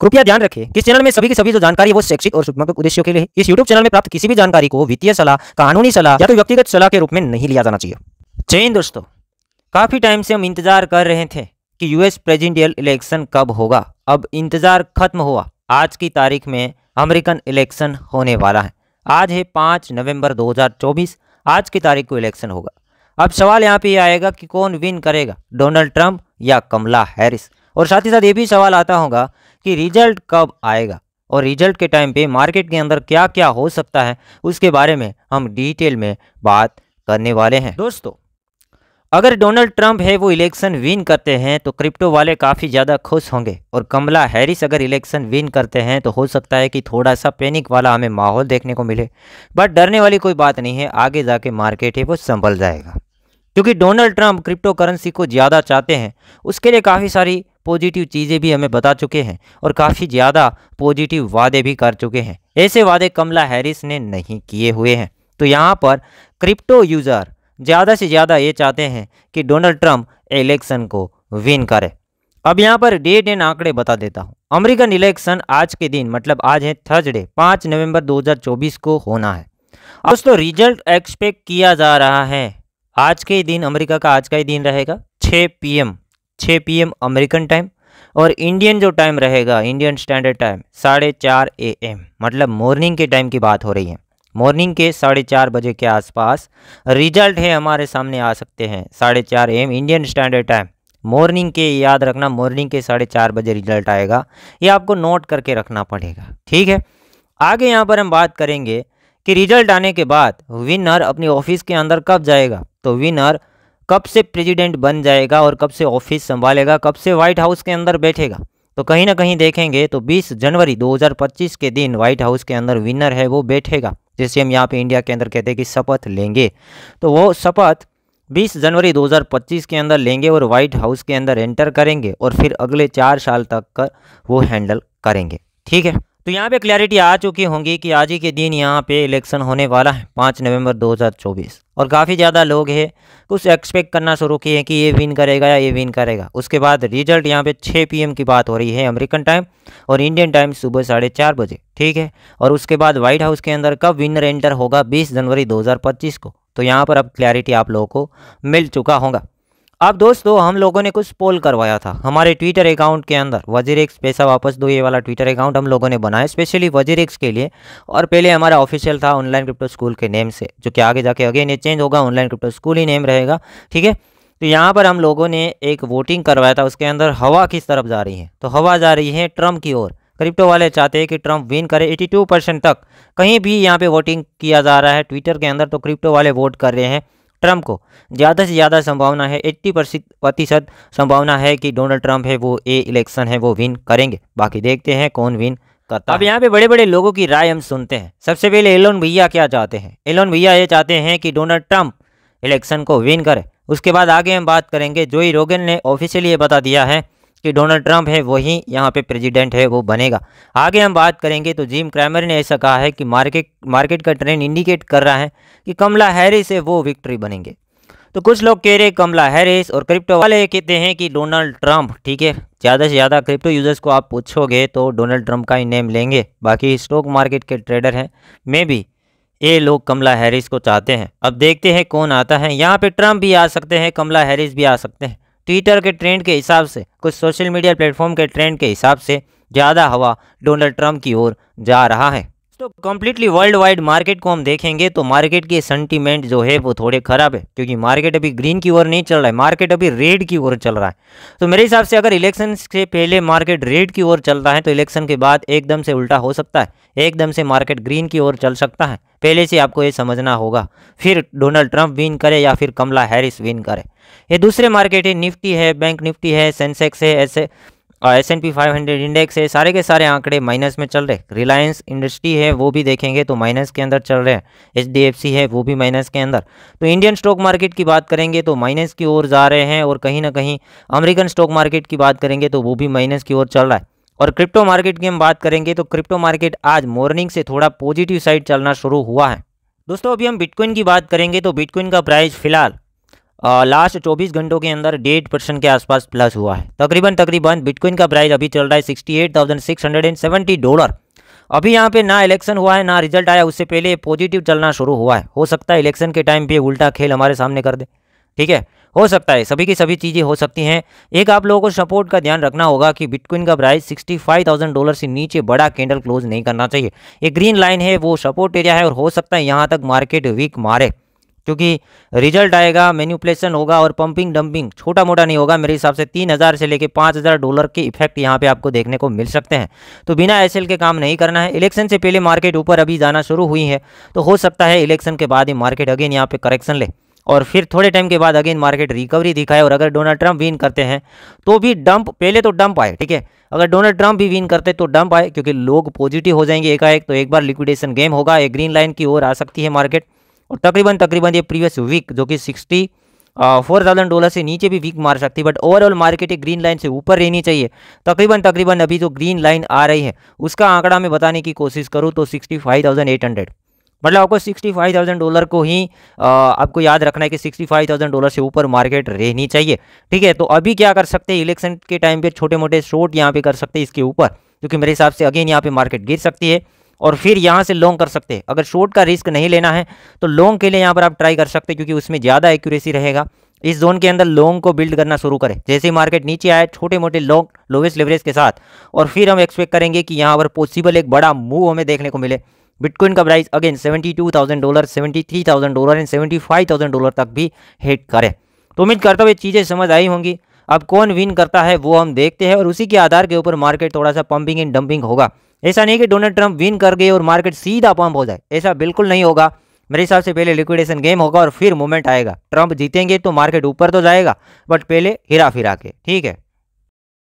कृपया ध्यान रखें कि चैनल में सभी की सभी जो जानकारी है वो शैक्षिक और शुभात्मक उद्देश्यों के लिए है इस यूट्यूब चैनल में प्राप्त किसी भी जानकारी को वित्तीय सलाह कानूनी सलाह या तो व्यक्तिगत सलाह के रूप में नहीं लिया जाना चाहिए जय दोस्तों काफी टाइम से हम इंतजार कर रहे थे कि यूएस प्रेसिडेंशियल इलेक्शन कब होगा अब इंतजार खत्म हुआ आज की तारीख में अमेरिकन इलेक्शन होने वाला है आज है पाँच नवंबर 2024 आज की तारीख को इलेक्शन होगा अब सवाल यहाँ पे आएगा कि कौन विन करेगा डोनाल्ड ट्रंप या कमला हैरिस और साथ ही साथ ये भी सवाल आता होगा कि रिजल्ट कब आएगा और रिजल्ट के टाइम पे मार्केट के अंदर क्या क्या हो सकता है उसके बारे में हम डिटेल में बात करने वाले हैं दोस्तों अगर डोनाल्ड ट्रंप है वो इलेक्शन विन करते हैं तो क्रिप्टो वाले काफ़ी ज़्यादा खुश होंगे और कमला हैरिस अगर इलेक्शन विन करते हैं तो हो सकता है कि थोड़ा सा पैनिक वाला हमें माहौल देखने को मिले बट डरने वाली कोई बात नहीं है आगे जाके मार्केट है वो संभल जाएगा क्योंकि डोनाल्ड ट्रंप क्रिप्टो करेंसी को ज़्यादा चाहते हैं उसके लिए काफ़ी सारी पॉजिटिव चीज़ें भी हमें बता चुके हैं और काफ़ी ज़्यादा पॉजिटिव वादे भी कर चुके हैं ऐसे वादे कमला हैरिस ने नहीं किए हुए हैं तो यहाँ पर क्रिप्टो यूज़र ज़्यादा से ज़्यादा ये चाहते हैं कि डोनाल्ड ट्रंप इलेक्शन को विन करे अब यहाँ पर डे डेन आंकड़े बता देता हूँ अमेरिकन इलेक्शन आज के दिन मतलब आज है थर्सडे पाँच नवंबर 2024 को होना है दोस्तों रिजल्ट एक्सपेक्ट किया जा रहा है आज के ही दिन अमेरिका का आज का ही दिन रहेगा छः पी एम छः पी एम अमेरिकन टाइम और इंडियन जो टाइम रहेगा इंडियन स्टैंडर्ड टाइम साढ़े चार ए एम मतलब मॉर्निंग के टाइम की बात हो रही है मॉर्निंग के साढ़े चार बजे के आसपास रिजल्ट है हमारे सामने आ सकते हैं साढ़े चार M Indian standard time morning के याद रखना मॉर्निंग के साढ़े चार बजे रिजल्ट आएगा ये आपको नोट करके रखना पड़ेगा ठीक है आगे यहाँ पर हम बात करेंगे कि रिजल्ट आने के बाद विनर अपनी ऑफिस के अंदर कब जाएगा तो विनर कब से प्रेसिडेंट बन जाएगा और कब से ऑफिस संभालेगा कब से व्हाइट हाउस के अंदर बैठेगा तो कहीं ना कहीं देखेंगे तो 20 जनवरी 2025 के दिन व्हाइट हाउस के अंदर विनर है वो बैठेगा जैसे हम यहाँ पे इंडिया के अंदर कहते हैं कि शपथ लेंगे तो वो शपथ 20 जनवरी 2025 के अंदर लेंगे और व्हाइट हाउस के अंदर एंटर करेंगे और फिर अगले चार साल तक कर वो हैंडल करेंगे ठीक है तो यहाँ पे क्लैरिटी आ चुकी होंगी कि आज ही के दिन यहाँ पे इलेक्शन होने वाला है पाँच नवंबर 2024 और काफ़ी ज़्यादा लोग हैं कुछ एक्सपेक्ट करना शुरू किए हैं कि ये विन करेगा या ये विन करेगा उसके बाद रिजल्ट यहाँ पे 6 पीएम की बात हो रही है अमेरिकन टाइम और इंडियन टाइम सुबह साढ़े चार बजे ठीक है और उसके बाद व्हाइट हाउस के अंदर कब विनर एंटर होगा बीस जनवरी दो को तो यहाँ पर अब क्लैरिटी आप लोगों को मिल चुका होगा अब दोस्तों हम लोगों ने कुछ पोल करवाया था हमारे ट्विटर अकाउंट के अंदर वजीर एक्स पैसा वापस दो ये वाला ट्विटर अकाउंट हम लोगों ने बनाया स्पेशली वजीर एक्स के लिए और पहले हमारा ऑफिशियल था ऑनलाइन क्रिप्टो स्कूल के नेम से जो कि आगे जाके अगेन ये चेंज होगा ऑनलाइन क्रिप्टो स्कूल ही नेम रहेगा ठीक है तो यहाँ पर हम लोगों ने एक वोटिंग करवाया था उसके अंदर हवा किस तरफ जा रही है तो हवा जा रही है ट्रम्प की ओर क्रिप्टो वाले चाहते हैं कि ट्रंप विन करे 82 परसेंट तक कहीं भी यहाँ पे वोटिंग किया जा रहा है ट्विटर के अंदर तो क्रिप्टो वाले वोट कर रहे हैं ट्रंप को ज़्यादा से ज़्यादा संभावना है एट्टी प्रतिशत संभावना है कि डोनाल्ड ट्रंप है वो ए इलेक्शन है वो विन करेंगे बाकी देखते हैं कौन विन करता अब यहाँ पे बड़े बड़े लोगों की राय हम सुनते हैं सबसे पहले एलोन भैया क्या चाहते हैं एलोन भैया ये चाहते हैं कि डोनाल्ड ट्रंप इलेक्शन को विन करे उसके बाद आगे हम बात करेंगे जोई रोगन ने ऑफिशियली ये बता दिया है कि डोनाल्ड ट्रंप है वही यहाँ पे प्रेसिडेंट है वो बनेगा आगे हम बात करेंगे तो जिम क्रैमर ने ऐसा कहा है कि मार्केट मार्केट का ट्रेंड इंडिकेट कर रहा है कि कमला हैरिस है वो विक्ट्री बनेंगे तो कुछ लोग कह रहे कमला हैरिस और क्रिप्टो वाले कहते हैं कि डोनाल्ड ट्रंप ठीक है ज़्यादा से ज़्यादा क्रिप्टो यूज़र्स को आप पूछोगे तो डोनाल्ड ट्रंप का ही नेम लेंगे बाकी स्टॉक मार्केट के ट्रेडर हैं मे भी ये लोग कमला हैरिस को चाहते हैं अब देखते हैं कौन आता है यहाँ पे ट्रंप भी आ सकते हैं कमला हैरिस भी आ सकते हैं ट्विटर के ट्रेंड के हिसाब से कुछ सोशल मीडिया प्लेटफॉर्म के ट्रेंड के हिसाब से ज़्यादा हवा डोनाल्ड ट्रंप की ओर जा रहा है दोस्तों कम्प्लीटली वर्ल्ड वाइड मार्केट को हम देखेंगे तो मार्केट के सेंटीमेंट जो है वो थोड़े ख़राब है क्योंकि मार्केट अभी ग्रीन की ओर नहीं चल रहा है मार्केट अभी रेड की ओर चल रहा है तो मेरे हिसाब से अगर इलेक्शन से पहले मार्केट रेड की ओर चलता है तो इलेक्शन के बाद एकदम से उल्टा हो सकता है एकदम से मार्केट ग्रीन की ओर चल सकता है पहले से आपको ये समझना होगा फिर डोनाल्ड ट्रंप विन करे या फिर कमला हैरिस विन करे ये दूसरे मार्केट है निफ्टी है बैंक निफ्टी है सेंसेक्स है ऐसे S and P five hundred index है सारे के सारे आंकड़े माइनस में चल रहे रिलायंस इंडस्ट्री है वो भी देखेंगे तो माइनस के अंदर चल रहे हैं एच डी एफ सी है वो भी माइनस के अंदर तो इंडियन स्टॉक मार्केट की बात करेंगे तो माइनस की ओर जा रहे हैं और कहीं ना कहीं अमेरिकन स्टॉक मार्केट की बात करेंगे तो वो भी माइनस की ओर चल रहा है और क्रिप्टो मार्केट की हम बात करेंगे तो क्रिप्टो मार्केट आज मॉर्निंग से थोड़ा पॉजिटिव साइड चलना शुरू हुआ है दोस्तों अभी हम बिटकॉइन की बात करेंगे तो बिटकॉइन का प्राइस फिलहाल लास्ट चौबीस घंटों के अंदर डेढ़ परसेंट के आसपास प्लस हुआ है तकरीबन तकरीबन बिटकॉइन का प्राइस अभी चल रहा है sixty eight thousand six hundred and seventy dollar अभी यहाँ पे ना इलेक्शन हुआ है ना रिजल्ट आया उससे पहले पॉजिटिव चलना शुरू हुआ है हो सकता है इलेक्शन के टाइम पे उल्टा खेल हमारे सामने कर दे ठीक है हो सकता है सभी की सभी चीज़ें हो सकती हैं एक आप लोगों को सपोर्ट का ध्यान रखना होगा कि बिटकॉइन का प्राइस 65,000 डॉलर से नीचे बड़ा कैंडल क्लोज नहीं करना चाहिए ये ग्रीन लाइन है वो सपोर्ट एरिया है और हो सकता है यहाँ तक मार्केट वीक मारे क्योंकि रिजल्ट आएगा मैन्यूपुलेशन होगा और पंपिंग डंपिंग छोटा मोटा नहीं होगा मेरे हिसाब से तीन हज़ार से लेकर पाँच हज़ार डॉलर के इफेक्ट यहाँ पे आपको देखने को मिल सकते हैं तो बिना एस के काम नहीं करना है इलेक्शन से पहले मार्केट ऊपर अभी जाना शुरू हुई है तो हो सकता है इलेक्शन के बाद ही मार्केट अगेन यहाँ पे करेक्शन ले और फिर थोड़े टाइम के बाद अगेन मार्केट रिकवरी दिखाए और अगर डोनाल्ड ट्रंप विन करते हैं तो भी डंप पहले तो डंप आए ठीक है अगर डोनाल्ड ट्रंप भी विन करते तो डंप आए क्योंकि लोग पॉजिटिव हो जाएंगे एकाएक तो एक बार लिक्विडेशन गेम होगा एक ग्रीन लाइन की ओर आ सकती है मार्केट और तकरीबन तकरीबन ये प्रीवियस वीक जो कि सिक्सटी फोर थाउजेंड डॉलर से नीचे भी वीक मार सकती है बट ओवरऑल मार्केट एक ग्रीन लाइन से ऊपर रहनी चाहिए तकरीबन तकरीबन अभी जो ग्रीन लाइन आ रही है उसका आंकड़ा मैं बताने की कोशिश करूँ तो sixty five thousand eight hundred मतलब आपको सिक्सटी फाइव थाउजेंड डॉलर को ही आ, आपको याद रखना है कि सिक्सटी फाइव थाउजेंड डॉलर से ऊपर मार्केट रहनी चाहिए ठीक है तो अभी क्या कर सकते हैं इलेक्शन के टाइम पर छोटे मोटे शॉर्ट यहाँ पे कर सकते हैं इसके ऊपर क्योंकि मेरे हिसाब से अगेन यहाँ पे मार्केट गिर सकती है और फिर यहाँ से लॉन्ग कर सकते हैं अगर शॉर्ट का रिस्क नहीं लेना है तो लॉन्ग के लिए यहाँ पर आप ट्राई कर सकते हैं क्योंकि उसमें ज़्यादा एक्यूरेसी रहेगा इस जोन के अंदर लॉन्ग को बिल्ड करना शुरू करें जैसे ही मार्केट नीचे आए छोटे मोटे लॉन्ग लोवेस्ट लेवरेज के साथ और फिर हम एक्सपेक्ट करेंगे कि यहाँ पर पॉसिबल एक बड़ा मूव हमें देखने को मिले बिटकॉइन का price again 72,000 dollar 73,000 dollar and 75,000 dollar तक भी हिट करे तो उम्मीद करता हूँ ये चीज़ें समझ आई होंगी अब कौन विन करता है वो हम देखते हैं और उसी के आधार के ऊपर मार्केट थोड़ा सा पंपिंग एंड डंपिंग होगा ऐसा नहीं कि डोनाल्ड ट्रंप विन कर गए और मार्केट सीधा पंप हो जाए ऐसा बिल्कुल नहीं होगा मेरे हिसाब से पहले लिक्विडेशन गेम होगा और फिर मूवमेंट आएगा ट्रंप जीतेंगे तो मार्केट ऊपर तो जाएगा बट पहले हिरा फिरा के ठीक है